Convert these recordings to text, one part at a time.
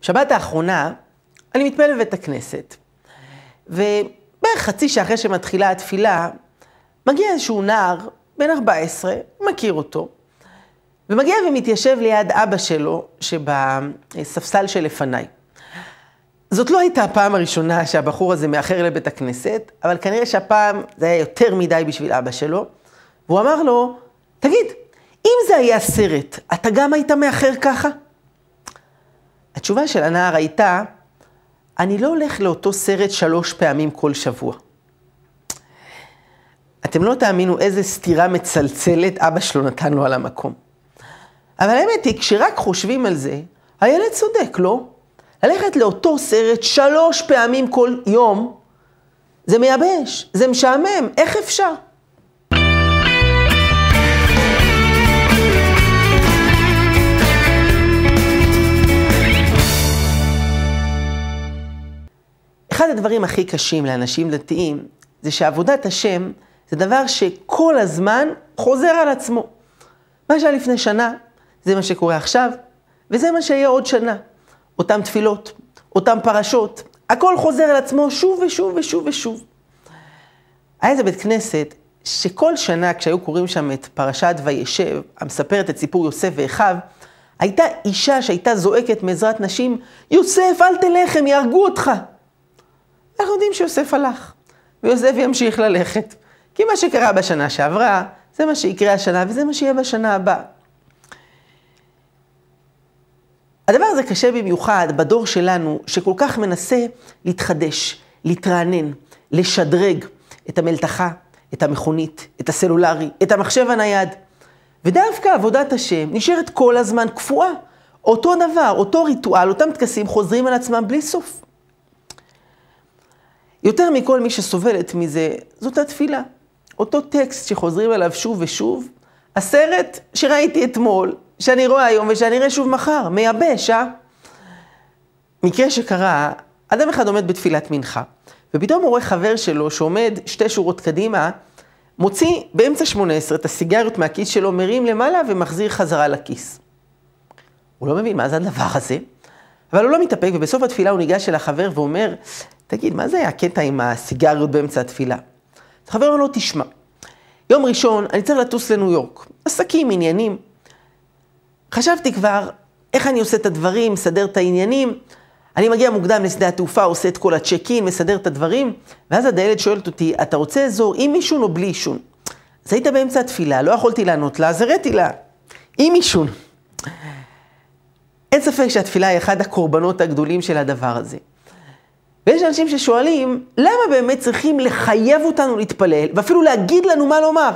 בשבת האחרונה, אני מתפלל בבית הכנסת, ובערך חצי שעה אחרי שמתחילה התפילה, מגיע איזשהו נער, בן 14, מכיר אותו, ומגיע ומתיישב ליד אבא שלו, שבספסל שלפניי. זאת לא הייתה הפעם הראשונה שהבחור הזה מאחר לבית הכנסת, אבל כנראה שהפעם זה היה יותר מדי בשביל אבא שלו, והוא אמר לו, תגיד, אם זה היה סרט, אתה גם היית מאחר ככה? התשובה של הנער הייתה, אני לא הולך לאותו סרט שלוש פעמים כל שבוע. אתם לא תאמינו איזה סתירה מצלצלת אבא שלו נתן לו על המקום. אבל האמת היא, כשרק חושבים על זה, הילד צודק, לא? ללכת לאותו סרט שלוש פעמים כל יום, זה מייבש, זה משעמם, איך אפשר? אחד הדברים הכי קשים לאנשים דתיים, זה שעבודת השם זה דבר שכל הזמן חוזר על עצמו. מה שהיה לפני שנה, זה מה שקורה עכשיו, וזה מה שיהיה עוד שנה. אותן תפילות, אותן פרשות, הכל חוזר על עצמו שוב ושוב ושוב ושוב. היה איזה בית כנסת שכל שנה כשהיו קוראים שם את פרשת וישב, המספרת את סיפור יוסף ואחיו, הייתה אישה שהייתה זועקת מעזרת נשים, יוסף, אל תלך, הם יהרגו אותך. אנחנו יודעים שיוסף הלך, ויוסף ימשיך ללכת. כי מה שקרה בשנה שעברה, זה מה שיקרה השנה, וזה מה שיהיה בשנה הבאה. הדבר הזה קשה במיוחד בדור שלנו, שכל כך מנסה להתחדש, להתרענן, לשדרג את המלתחה, את המכונית, את הסלולרי, את המחשב הנייד. ודווקא עבודת השם נשארת כל הזמן קפואה. אותו דבר, אותו ריטואל, אותם טקסים חוזרים על עצמם בלי סוף. יותר מכל מי שסובלת מזה, זאת התפילה. אותו טקסט שחוזרים עליו שוב ושוב, הסרט שראיתי אתמול, שאני רואה היום ושאני אראה שוב מחר, מייבש, אה? מקרה שקרה, אדם אחד עומד בתפילת מנחה, ופתאום הוא רואה חבר שלו שעומד שתי שורות קדימה, מוציא באמצע 18 את הסיגריות מהכיס שלו, מרים למעלה ומחזיר חזרה לכיס. הוא לא מבין מה זה הדבר הזה, אבל הוא לא מתאפק, ובסוף התפילה הוא ניגש אל החבר ואומר, תגיד, מה זה היה הקטע עם הסיגריות באמצע התפילה? אז חבר אומר לו, תשמע, יום ראשון אני צריך לטוס לניו יורק, עסקים, עניינים. חשבתי כבר איך אני עושה את הדברים, מסדר את העניינים. אני מגיע מוקדם לשדה התעופה, עושה את כל הצ'ק אין, מסדר את הדברים, ואז הדיילת שואלת אותי, אתה רוצה אזור עם עישון או בלי עישון? אז היית באמצע התפילה, לא יכולתי לענות לה, אז הראתי לה, עם עישון. אין ספק שהתפילה היא אחד הקורבנות הגדולים של הדבר הזה. ויש אנשים ששואלים, למה באמת צריכים לחייב אותנו להתפלל, ואפילו להגיד לנו מה לומר?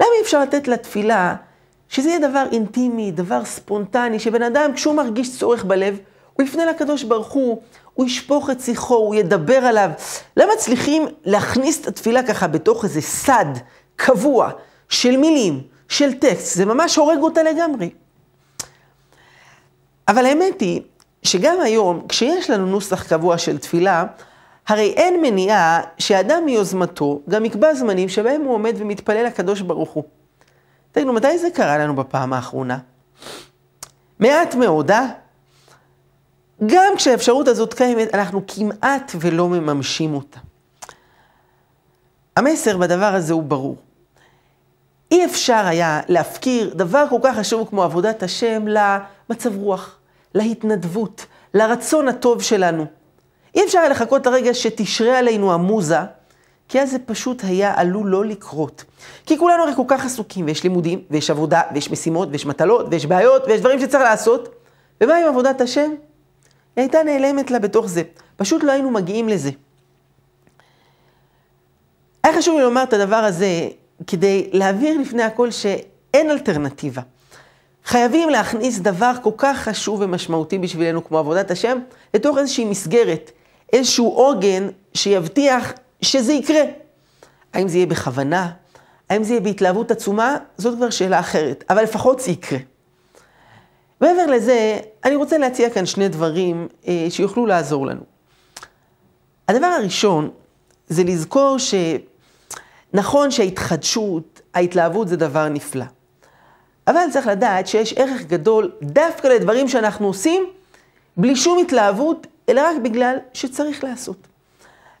למה אי אפשר לתת לתפילה שזה יהיה דבר אינטימי, דבר ספונטני, שבן אדם, כשהוא מרגיש צורך בלב, הוא יפנה לקדוש ברוך הוא, הוא ישפוך את שיחו, הוא ידבר עליו. למה צריכים להכניס את התפילה ככה בתוך איזה סד קבוע של מילים, של טקסט? זה ממש הורג אותה לגמרי. אבל האמת היא שגם היום, כשיש לנו נוסח קבוע של תפילה, הרי אין מניעה שאדם מיוזמתו גם יקבע זמנים שבהם הוא עומד ומתפלל לקדוש ברוך הוא. תגידו, מתי זה קרה לנו בפעם האחרונה? מעט מאוד, אה? גם כשהאפשרות הזאת קיימת, אנחנו כמעט ולא מממשים אותה. המסר בדבר הזה הוא ברור. אי אפשר היה להפקיר דבר כל כך חשוב כמו עבודת השם למצב רוח. להתנדבות, לרצון הטוב שלנו. אי אפשר היה לחכות לרגע שתשרה עלינו המוזה, כי אז זה פשוט היה עלול לא לקרות. כי כולנו הרי כל כך עסוקים, ויש לימודים, ויש עבודה, ויש משימות, ויש מטלות, ויש בעיות, ויש דברים שצריך לעשות. ומה עם עבודת השם? היא הייתה נעלמת לה בתוך זה. פשוט לא היינו מגיעים לזה. היה חשוב לי לומר את הדבר הזה כדי להבהיר לפני הכל שאין אלטרנטיבה. חייבים להכניס דבר כל כך חשוב ומשמעותי בשבילנו כמו עבודת השם, לתוך איזושהי מסגרת, איזשהו עוגן שיבטיח שזה יקרה. האם זה יהיה בכוונה? האם זה יהיה בהתלהבות עצומה? זאת כבר שאלה אחרת, אבל לפחות זה יקרה. מעבר לזה, אני רוצה להציע כאן שני דברים אה, שיוכלו לעזור לנו. הדבר הראשון זה לזכור שנכון שההתחדשות, ההתלהבות זה דבר נפלא. אבל צריך לדעת שיש ערך גדול דווקא לדברים שאנחנו עושים בלי שום התלהבות, אלא רק בגלל שצריך לעשות.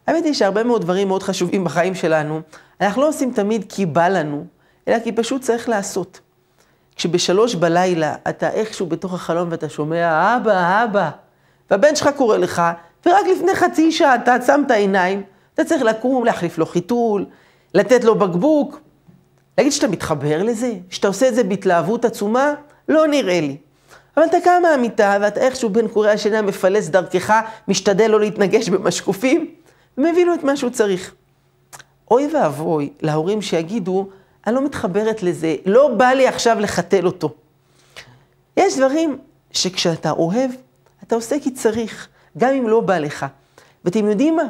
האמת היא שהרבה מאוד דברים מאוד חשובים בחיים שלנו, אנחנו לא עושים תמיד כי בא לנו, אלא כי פשוט צריך לעשות. כשבשלוש בלילה אתה איכשהו בתוך החלום ואתה שומע, אבא, אבא, והבן שלך קורא לך, ורק לפני חצי שעה אתה שם את העיניים, אתה צריך לקום, להחליף לו חיתול, לתת לו בקבוק, להגיד שאתה מתחבר לזה, שאתה עושה את זה בהתלהבות עצומה, לא נראה לי. אבל אתה קם מהמיטה ואתה איכשהו בין קורי השינה מפלס דרכך, משתדל לא להתנגש במשקופים, ומביא לו את מה שהוא צריך. אוי ואבוי להורים שיגידו, אני לא מתחברת לזה, לא בא לי עכשיו לחתל אותו. יש דברים שכשאתה אוהב, אתה עושה כי צריך, גם אם לא בא לך. ואתם יודעים מה?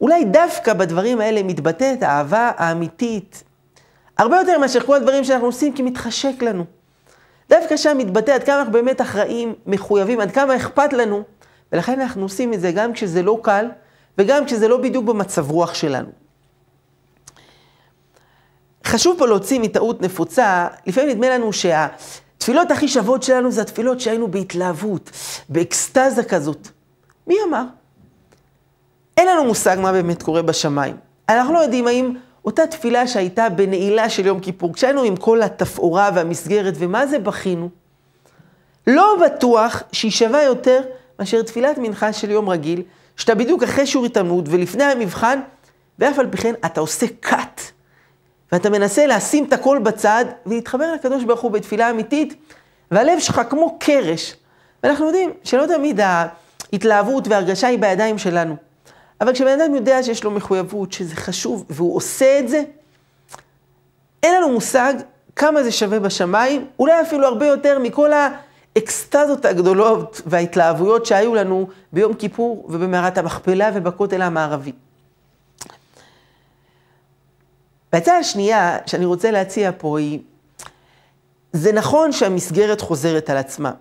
אולי דווקא בדברים האלה מתבטאת האהבה האמיתית, הרבה יותר מאשר כל הדברים שאנחנו עושים, כי מתחשק לנו. דווקא שם מתבטא עד כמה אנחנו באמת אחראים, מחויבים, עד כמה אכפת לנו, ולכן אנחנו עושים את זה גם כשזה לא קל, וגם כשזה לא בדיוק במצב רוח שלנו. חשוב פה להוציא מטעות נפוצה, לפעמים נדמה לנו שהתפילות הכי שוות שלנו זה התפילות שהיינו בהתלהבות, באקסטזה כזאת. מי אמר? אין לנו מושג מה באמת קורה בשמיים. אנחנו לא יודעים האם אותה תפילה שהייתה בנעילה של יום כיפור, כשהיינו עם כל התפאורה והמסגרת, ומה זה בכינו? לא בטוח שהיא שווה יותר מאשר תפילת מנחה של יום רגיל, שאתה בדיוק אחרי שיעור התעמלות ולפני המבחן, ואף על פי כן אתה עושה cut, ואתה מנסה לשים את הכל בצד ולהתחבר לקדוש ברוך הוא בתפילה אמיתית, והלב שלך כמו קרש. ואנחנו יודעים שלא תמיד ההתלהבות וההרגשה היא בידיים שלנו. אבל כשבן אדם יודע שיש לו מחויבות, שזה חשוב, והוא עושה את זה, אין לנו מושג כמה זה שווה בשמיים, אולי אפילו הרבה יותר מכל האקסטזות הגדולות וההתלהבויות שהיו לנו ביום כיפור ובמערת המכפלה ובכותל המערבי. וההצעה השנייה שאני רוצה להציע פה היא, זה נכון שהמסגרת חוזרת על עצמה,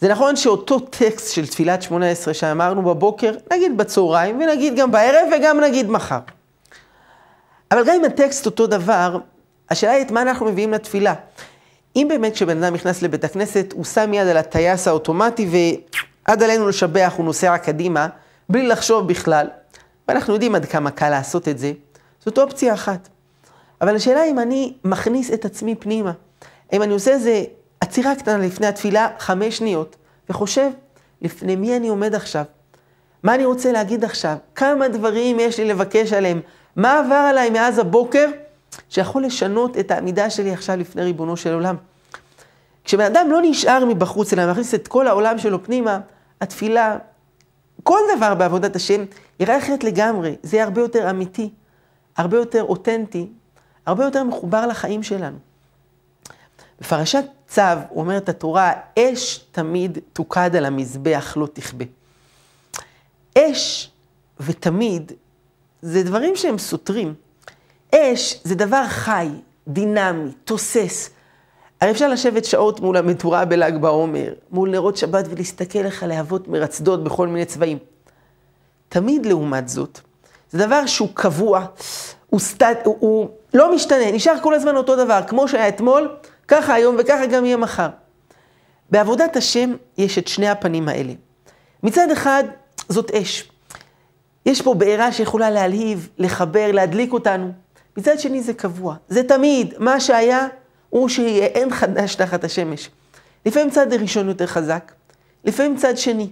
זה נכון שאותו טקסט של תפילת שמונה עשרה שאמרנו בבוקר, נגיד בצהריים, ונגיד גם בערב, וגם נגיד מחר. אבל גם אם הטקסט אותו דבר, השאלה היא את מה אנחנו מביאים לתפילה. אם באמת כשבן אדם נכנס לבית הכנסת, הוא שם יד על הטייס האוטומטי ועד עלינו לשבח הוא נוסע קדימה, בלי לחשוב בכלל, ואנחנו יודעים עד כמה קל לעשות את זה, זאת אופציה אחת. אבל השאלה אם אני מכניס את עצמי פנימה, אם אני עושה איזה עצירה קטנה לפני התפילה, חמש שניות, וחושב, לפני מי אני עומד עכשיו? מה אני רוצה להגיד עכשיו? כמה דברים יש לי לבקש עליהם? מה עבר עליי מאז הבוקר שיכול לשנות את העמידה שלי עכשיו לפני ריבונו של עולם? כשבן אדם לא נשאר מבחוץ, אלא מכניס את כל העולם שלו פנימה, התפילה, כל דבר בעבודת השם, יראה אחרת לגמרי. זה יהיה הרבה יותר אמיתי, הרבה יותר אותנטי, הרבה יותר מחובר לחיים שלנו. בפרשת צו אומרת התורה, אש תמיד תוקד על המזבח, לא תכבה. אש ותמיד זה דברים שהם סותרים. אש זה דבר חי, דינמי, תוסס. הרי אפשר לשבת שעות מול המטורה בל"ג בעומר, מול נרות שבת ולהסתכל איך הלהבות מרצדות בכל מיני צבעים. תמיד לעומת זאת, זה דבר שהוא קבוע, הוא, סטט, הוא, הוא לא משתנה, נשאר כל הזמן אותו דבר, כמו שהיה אתמול, ככה היום וככה גם יהיה מחר. בעבודת השם יש את שני הפנים האלה. מצד אחד, זאת אש. יש פה בעירה שיכולה להלהיב, לחבר, להדליק אותנו. מצד שני זה קבוע. זה תמיד, מה שהיה הוא שיהיה, אין חדש תחת השמש. לפעמים צד ראשון יותר חזק, לפעמים צד שני.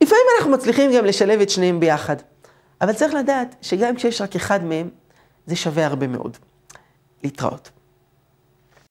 לפעמים אנחנו מצליחים גם לשלב את שניהם ביחד. אבל צריך לדעת שגם כשיש רק אחד מהם, זה שווה הרבה מאוד. להתראות.